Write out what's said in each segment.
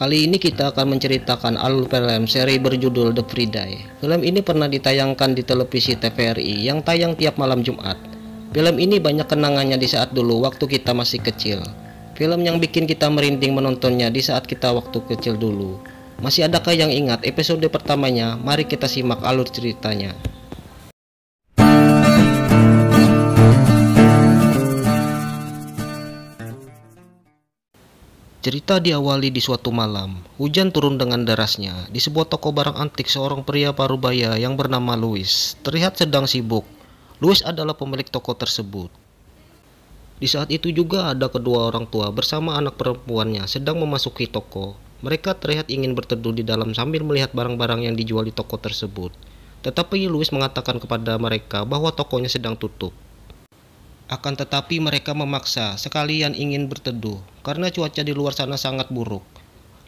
Kali ini kita akan menceritakan alur film seri berjudul The Free Day. Film ini pernah ditayangkan di televisi TVRI yang tayang tiap malam Jumat. Film ini banyak kenangannya di saat dulu waktu kita masih kecil. Film yang bikin kita merinding menontonnya di saat kita waktu kecil dulu. Masih adakah yang ingat episode pertamanya? Mari kita simak alur ceritanya. Cerita diawali di suatu malam. Hujan turun dengan derasnya. Di sebuah toko barang antik, seorang pria parubaya yang bernama Louis terlihat sedang sibuk. Louis adalah pemilik toko tersebut. Di saat itu juga ada kedua orang tua bersama anak perempuannya sedang memasuki toko. Mereka terlihat ingin berteduh di dalam sambil melihat barang-barang yang dijual di toko tersebut. Tetapi Louis mengatakan kepada mereka bahwa tokonya sedang tutup. Akan tetapi mereka memaksa sekalian ingin berteduh karena cuaca di luar sana sangat buruk.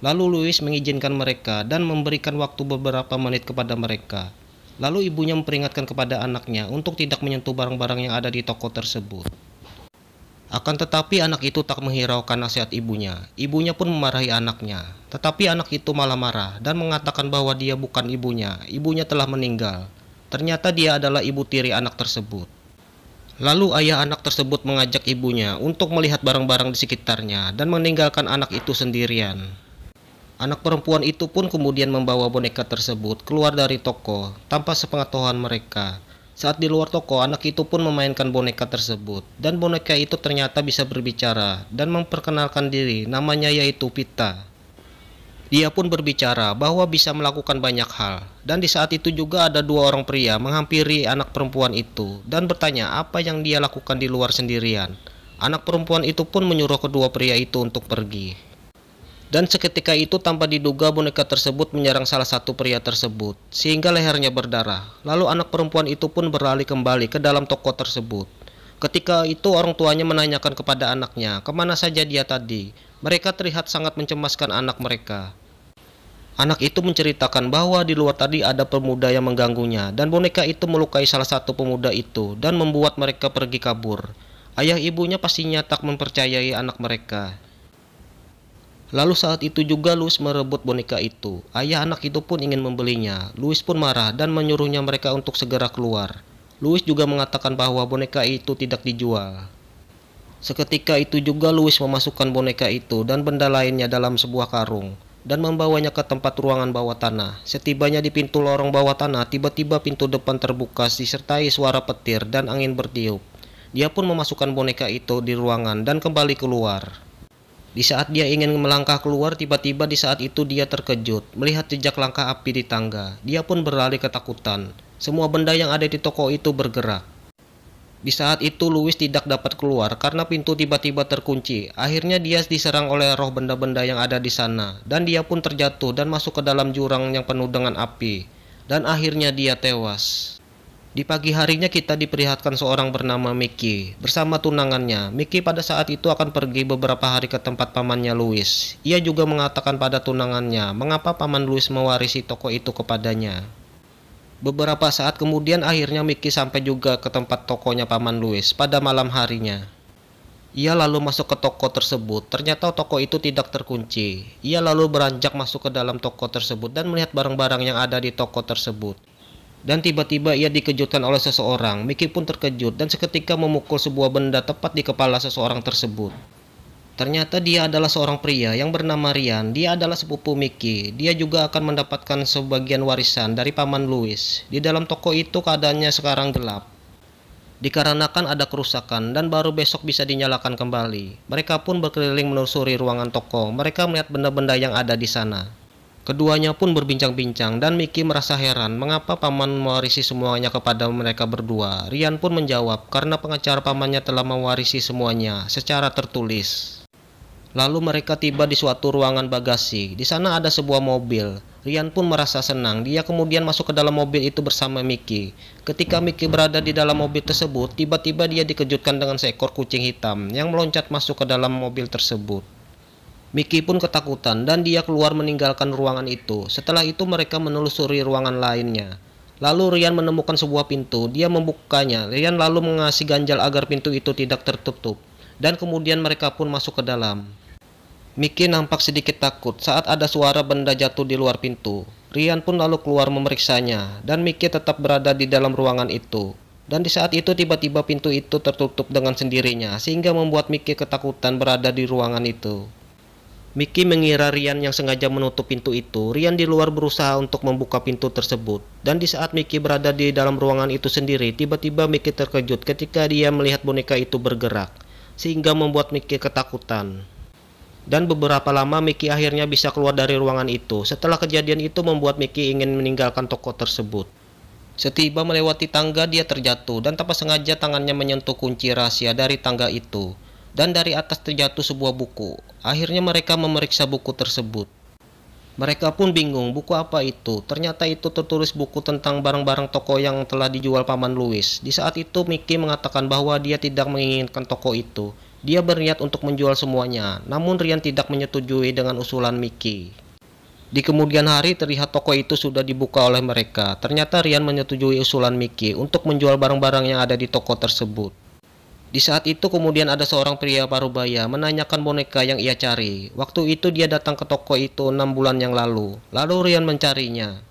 Lalu Louis mengizinkan mereka dan memberikan waktu beberapa menit kepada mereka. Lalu ibunya memperingatkan kepada anaknya untuk tidak menyentuh barang-barang yang ada di toko tersebut. Akan tetapi anak itu tak menghiraukan nasihat ibunya. Ibunya pun memarahi anaknya. Tetapi anak itu malah marah dan mengatakan bahwa dia bukan ibunya. Ibunya telah meninggal. Ternyata dia adalah ibu tiri anak tersebut. Lalu ayah anak tersebut mengajak ibunya untuk melihat barang-barang di sekitarnya dan meninggalkan anak itu sendirian. Anak perempuan itu pun kemudian membawa boneka tersebut keluar dari toko tanpa sepengetahuan mereka. Saat di luar toko, anak itu pun memainkan boneka tersebut dan boneka itu ternyata bisa berbicara dan memperkenalkan diri namanya yaitu Pita. Dia pun berbicara bahwa bisa melakukan banyak hal, dan di saat itu juga ada dua orang pria menghampiri anak perempuan itu dan bertanya apa yang dia lakukan di luar sendirian. Anak perempuan itu pun menyuruh kedua pria itu untuk pergi. Dan seketika itu tanpa diduga boneka tersebut menyerang salah satu pria tersebut, sehingga lehernya berdarah. Lalu anak perempuan itu pun berlari kembali ke dalam toko tersebut. Ketika itu orang tuanya menanyakan kepada anaknya kemana saja dia tadi. Mereka terlihat sangat mencemaskan anak mereka. Anak itu menceritakan bahwa di luar tadi ada pemuda yang mengganggunya dan boneka itu melukai salah satu pemuda itu dan membuat mereka pergi kabur. Ayah ibunya pastinya tak mempercayai anak mereka. Lalu saat itu juga Louis merebut boneka itu. Ayah anak itu pun ingin membelinya. Louis pun marah dan menyuruhnya mereka untuk segera keluar. Louis juga mengatakan bahwa boneka itu tidak dijual. Seketika itu juga Louis memasukkan boneka itu dan benda lainnya dalam sebuah karung dan membawanya ke tempat ruangan bawah tanah. Setibanya di pintu lorong bawah tanah, tiba-tiba pintu depan terbuka disertai suara petir dan angin bertiup. Dia pun memasukkan boneka itu di ruangan dan kembali keluar. Di saat dia ingin melangkah keluar, tiba-tiba di saat itu dia terkejut melihat jejak langkah api di tangga. Dia pun berlari ketakutan. Semua benda yang ada di toko itu bergerak. Di saat itu Louis tidak dapat keluar karena pintu tiba-tiba terkunci. Akhirnya dia diserang oleh roh benda-benda yang ada di sana dan dia pun terjatuh dan masuk ke dalam jurang yang penuh dengan api dan akhirnya dia tewas. Di pagi harinya kita diperlihatkan seorang bernama Mickey bersama tunangannya. Mickey pada saat itu akan pergi beberapa hari ke tempat pamannya Louis. Ia juga mengatakan pada tunangannya mengapa paman Louis mewarisi toko itu kepadanya. Beberapa saat kemudian akhirnya Mickey sampai juga ke tempat tokonya Paman Louis pada malam harinya. Ia lalu masuk ke toko tersebut. Ternyata toko itu tidak terkunci. Ia lalu beranjak masuk ke dalam toko tersebut dan melihat barang-barang yang ada di toko tersebut. Dan tiba-tiba ia dikejutkan oleh seseorang. Mickey pun terkejut dan seketika memukul sebuah benda tepat di kepala seseorang tersebut. Ternyata dia adalah seorang pria yang bernama Rian. Dia adalah sepupu Mickey. Dia juga akan mendapatkan sebagian warisan dari paman Louis. Di dalam toko itu keadaannya sekarang gelap. Dikarenakan ada kerusakan dan baru besok bisa dinyalakan kembali. Mereka pun berkeliling menelusuri ruangan toko. Mereka melihat benda-benda yang ada di sana. Keduanya pun berbincang-bincang dan Miki merasa heran mengapa paman mewarisi semuanya kepada mereka berdua. Rian pun menjawab karena pengacara pamannya telah mewarisi semuanya secara tertulis. Lalu mereka tiba di suatu ruangan bagasi. Di sana ada sebuah mobil. Rian pun merasa senang. Dia kemudian masuk ke dalam mobil itu bersama Miki. Ketika Miki berada di dalam mobil tersebut, tiba-tiba dia dikejutkan dengan seekor kucing hitam yang meloncat masuk ke dalam mobil tersebut. Miki pun ketakutan dan dia keluar meninggalkan ruangan itu. Setelah itu mereka menelusuri ruangan lainnya. Lalu Rian menemukan sebuah pintu. Dia membukanya. Rian lalu mengasih ganjal agar pintu itu tidak tertutup. Dan kemudian mereka pun masuk ke dalam. Miki nampak sedikit takut saat ada suara benda jatuh di luar pintu. Rian pun lalu keluar memeriksanya, dan Miki tetap berada di dalam ruangan itu. Dan di saat itu tiba-tiba pintu itu tertutup dengan sendirinya, sehingga membuat Miki ketakutan berada di ruangan itu. Miki mengira Rian yang sengaja menutup pintu itu, Rian di luar berusaha untuk membuka pintu tersebut. Dan di saat Miki berada di dalam ruangan itu sendiri, tiba-tiba Miki terkejut ketika dia melihat boneka itu bergerak, sehingga membuat Miki ketakutan. Dan beberapa lama Mickey akhirnya bisa keluar dari ruangan itu. Setelah kejadian itu membuat Mickey ingin meninggalkan toko tersebut. Setiba melewati tangga dia terjatuh dan tanpa sengaja tangannya menyentuh kunci rahasia dari tangga itu. Dan dari atas terjatuh sebuah buku. Akhirnya mereka memeriksa buku tersebut. Mereka pun bingung buku apa itu. Ternyata itu tertulis buku tentang barang-barang toko yang telah dijual Paman Louis. Di saat itu Mickey mengatakan bahwa dia tidak menginginkan toko itu. Dia berniat untuk menjual semuanya, namun Rian tidak menyetujui dengan usulan Miki. Di kemudian hari terlihat toko itu sudah dibuka oleh mereka. Ternyata Rian menyetujui usulan Miki untuk menjual barang-barang yang ada di toko tersebut. Di saat itu kemudian ada seorang pria parubaya menanyakan boneka yang ia cari. Waktu itu dia datang ke toko itu enam bulan yang lalu. Lalu Rian mencarinya.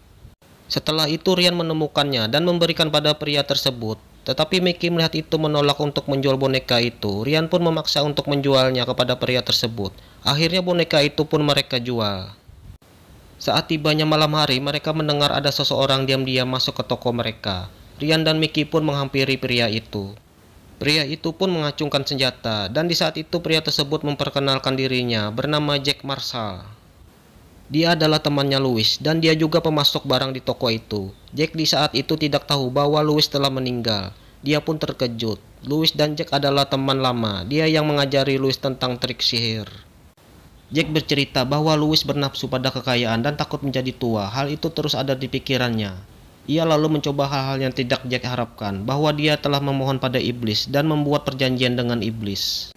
Setelah itu Rian menemukannya dan memberikan pada pria tersebut. Tetapi Mickey melihat itu menolak untuk menjual boneka itu. Rian pun memaksa untuk menjualnya kepada pria tersebut. Akhirnya boneka itu pun mereka jual. Saat tibanya malam hari, mereka mendengar ada seseorang diam-diam masuk ke toko mereka. Rian dan Mickey pun menghampiri pria itu. Pria itu pun mengacungkan senjata, dan di saat itu pria tersebut memperkenalkan dirinya bernama Jack Marshall. Dia adalah temannya Louis dan dia juga pemasok barang di toko itu. Jack di saat itu tidak tahu bahwa Louis telah meninggal. Dia pun terkejut. Louis dan Jack adalah teman lama. Dia yang mengajari Louis tentang trik sihir. Jack bercerita bahwa Louis bernafsu pada kekayaan dan takut menjadi tua. Hal itu terus ada di pikirannya. Ia lalu mencoba hal-hal yang tidak Jack harapkan, bahwa dia telah memohon pada iblis dan membuat perjanjian dengan iblis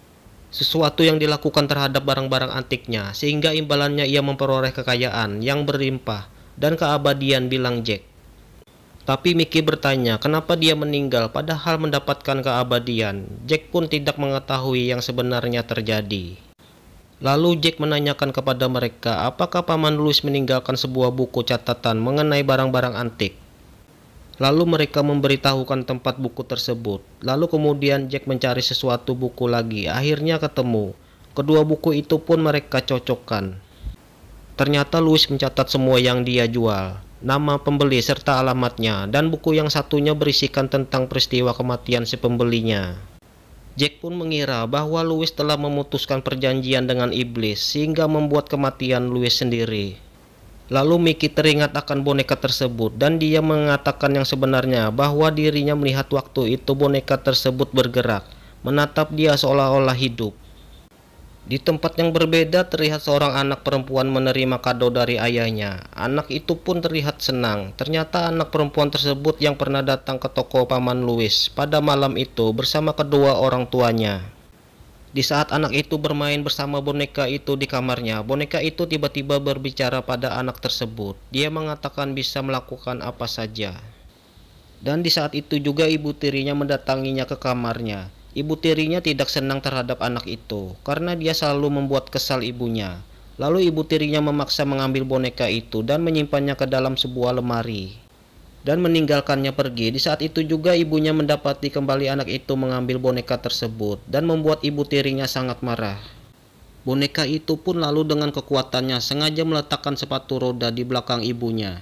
sesuatu yang dilakukan terhadap barang-barang antiknya, sehingga imbalannya ia memperoleh kekayaan yang berlimpah dan keabadian bilang Jack. Tapi Mickey bertanya kenapa dia meninggal padahal mendapatkan keabadian. Jack pun tidak mengetahui yang sebenarnya terjadi. Lalu Jack menanyakan kepada mereka apakah Paman Louis meninggalkan sebuah buku catatan mengenai barang-barang antik. Lalu mereka memberitahukan tempat buku tersebut. Lalu kemudian Jack mencari sesuatu buku lagi. Akhirnya ketemu. Kedua buku itu pun mereka cocokkan. Ternyata Louis mencatat semua yang dia jual, nama pembeli serta alamatnya, dan buku yang satunya berisikan tentang peristiwa kematian si pembelinya. Jack pun mengira bahwa Louis telah memutuskan perjanjian dengan iblis sehingga membuat kematian Louis sendiri. Lalu Miki teringat akan boneka tersebut dan dia mengatakan yang sebenarnya bahwa dirinya melihat waktu itu boneka tersebut bergerak, menatap dia seolah-olah hidup. Di tempat yang berbeda terlihat seorang anak perempuan menerima kado dari ayahnya. Anak itu pun terlihat senang. Ternyata anak perempuan tersebut yang pernah datang ke toko paman Louis pada malam itu bersama kedua orang tuanya. Di saat anak itu bermain bersama boneka itu di kamarnya, boneka itu tiba-tiba berbicara pada anak tersebut. Dia mengatakan bisa melakukan apa saja. Dan di saat itu juga ibu tirinya mendatanginya ke kamarnya. Ibu tirinya tidak senang terhadap anak itu karena dia selalu membuat kesal ibunya. Lalu ibu tirinya memaksa mengambil boneka itu dan menyimpannya ke dalam sebuah lemari dan meninggalkannya pergi. Di saat itu juga ibunya mendapati kembali anak itu mengambil boneka tersebut dan membuat ibu tirinya sangat marah. Boneka itu pun lalu dengan kekuatannya sengaja meletakkan sepatu roda di belakang ibunya.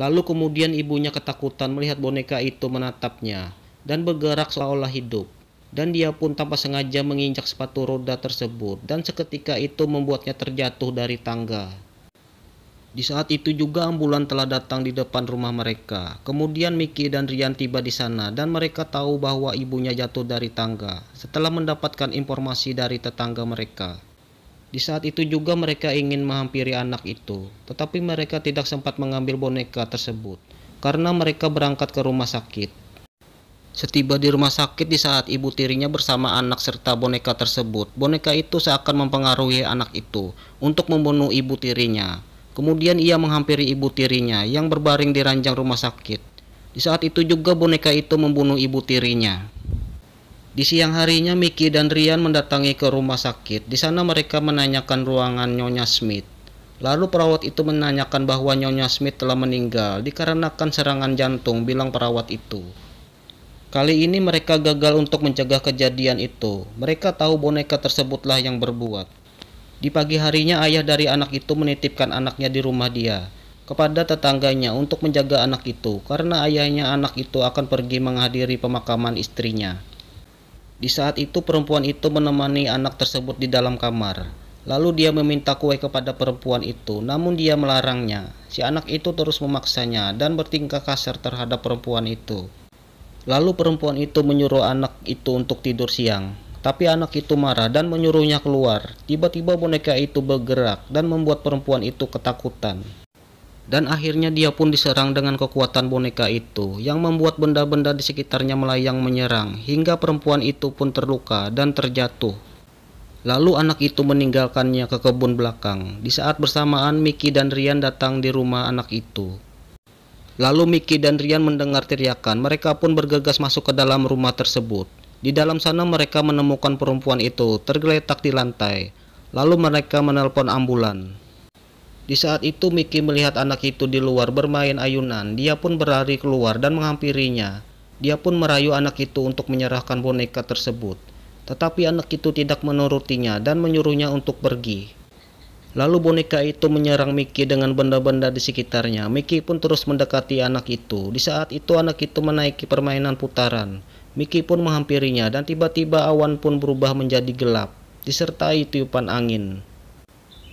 Lalu kemudian ibunya ketakutan melihat boneka itu menatapnya dan bergerak seolah hidup. Dan dia pun tanpa sengaja menginjak sepatu roda tersebut dan seketika itu membuatnya terjatuh dari tangga. Di saat itu juga ambulan telah datang di depan rumah mereka. Kemudian Miki dan Rian tiba di sana dan mereka tahu bahwa ibunya jatuh dari tangga setelah mendapatkan informasi dari tetangga mereka. Di saat itu juga mereka ingin menghampiri anak itu, tetapi mereka tidak sempat mengambil boneka tersebut karena mereka berangkat ke rumah sakit. Setiba di rumah sakit di saat ibu tirinya bersama anak serta boneka tersebut, boneka itu seakan mempengaruhi anak itu untuk membunuh ibu tirinya Kemudian ia menghampiri ibu tirinya yang berbaring di ranjang rumah sakit. Di saat itu juga boneka itu membunuh ibu tirinya. Di siang harinya Mickey dan Rian mendatangi ke rumah sakit. Di sana mereka menanyakan ruangan Nyonya Smith. Lalu perawat itu menanyakan bahwa Nyonya Smith telah meninggal dikarenakan serangan jantung bilang perawat itu. Kali ini mereka gagal untuk mencegah kejadian itu. Mereka tahu boneka tersebutlah yang berbuat. Di pagi harinya ayah dari anak itu menitipkan anaknya di rumah dia kepada tetangganya untuk menjaga anak itu karena ayahnya anak itu akan pergi menghadiri pemakaman istrinya. Di saat itu perempuan itu menemani anak tersebut di dalam kamar. Lalu dia meminta kue kepada perempuan itu, namun dia melarangnya. Si anak itu terus memaksanya dan bertingkah kasar terhadap perempuan itu. Lalu perempuan itu menyuruh anak itu untuk tidur siang. Tapi anak itu marah dan menyuruhnya keluar. Tiba-tiba boneka itu bergerak dan membuat perempuan itu ketakutan. Dan akhirnya dia pun diserang dengan kekuatan boneka itu yang membuat benda-benda di sekitarnya melayang menyerang hingga perempuan itu pun terluka dan terjatuh. Lalu anak itu meninggalkannya ke kebun belakang. Di saat bersamaan Miki dan Rian datang di rumah anak itu. Lalu Miki dan Rian mendengar teriakan, mereka pun bergegas masuk ke dalam rumah tersebut. Di dalam sana mereka menemukan perempuan itu tergeletak di lantai. Lalu mereka menelpon ambulan. Di saat itu Mickey melihat anak itu di luar bermain ayunan. Dia pun berlari keluar dan menghampirinya. Dia pun merayu anak itu untuk menyerahkan boneka tersebut. Tetapi anak itu tidak menurutinya dan menyuruhnya untuk pergi. Lalu boneka itu menyerang Mickey dengan benda-benda di sekitarnya. Mickey pun terus mendekati anak itu. Di saat itu anak itu menaiki permainan putaran. Miki pun menghampirinya dan tiba-tiba awan pun berubah menjadi gelap, disertai tiupan angin.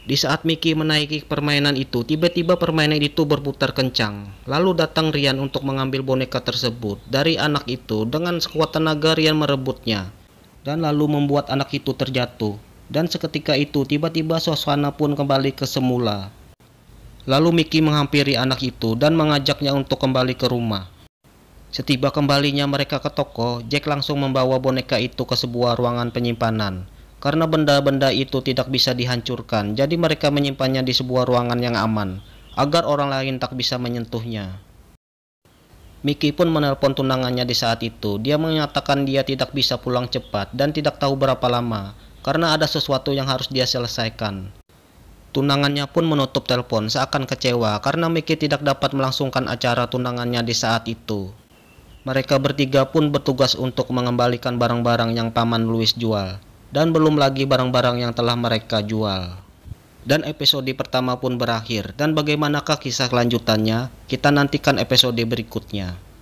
Di saat Mickey menaiki permainan itu, tiba-tiba permainan itu berputar kencang. Lalu datang Rian untuk mengambil boneka tersebut dari anak itu dengan sekuat tenaga Rian merebutnya dan lalu membuat anak itu terjatuh. Dan seketika itu tiba-tiba suasana pun kembali ke semula. Lalu Mickey menghampiri anak itu dan mengajaknya untuk kembali ke rumah. Setiba kembalinya mereka ke toko, Jack langsung membawa boneka itu ke sebuah ruangan penyimpanan. Karena benda-benda itu tidak bisa dihancurkan, jadi mereka menyimpannya di sebuah ruangan yang aman, agar orang lain tak bisa menyentuhnya. Mickey pun menelpon tunangannya di saat itu. Dia menyatakan dia tidak bisa pulang cepat dan tidak tahu berapa lama, karena ada sesuatu yang harus dia selesaikan. Tunangannya pun menutup telepon seakan kecewa karena Mickey tidak dapat melangsungkan acara tunangannya di saat itu. Mereka bertiga pun bertugas untuk mengembalikan barang-barang yang paman Louis jual dan belum lagi barang-barang yang telah mereka jual. Dan episode pertama pun berakhir dan bagaimanakah kisah kelanjutannya? Kita nantikan episode berikutnya.